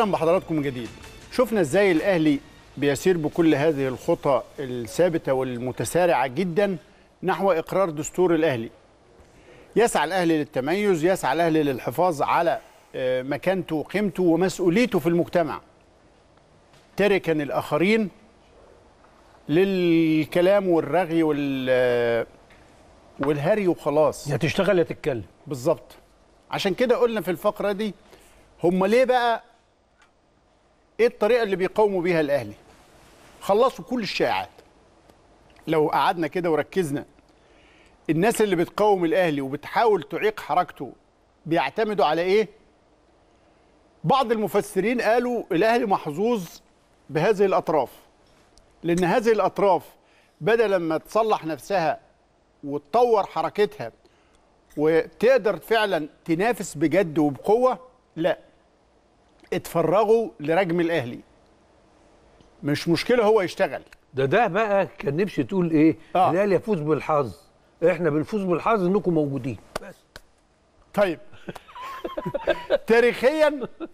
اهلا بحضراتكم من جديد شفنا ازاي الاهلي بيسير بكل هذه الخطى الثابته والمتسارعه جدا نحو اقرار دستور الاهلي يسعى الاهلي للتميز يسعى الاهلي للحفاظ على آه، مكانته وقيمته ومسؤوليته في المجتمع تاركا الاخرين للكلام والرغي وال آه، والهري وخلاص يا تشتغل يا تتكلم بالظبط عشان كده قلنا في الفقره دي هم ليه بقى ايه الطريقه اللي بيقاوموا بيها الاهلي خلصوا كل الشائعات لو قعدنا كده وركزنا الناس اللي بتقاوم الاهلي وبتحاول تعيق حركته بيعتمدوا على ايه بعض المفسرين قالوا الاهلي محظوظ بهذه الاطراف لان هذه الاطراف بدل ما تصلح نفسها وتطور حركتها وتقدر فعلا تنافس بجد وبقوه لا اتفرغوا لرجم الاهلي مش مشكله هو يشتغل ده ده بقى كان نفسي تقول ايه آه. الاهلي يفوز بالحظ احنا بنفوز بالحظ انكم موجودين بس طيب تاريخيا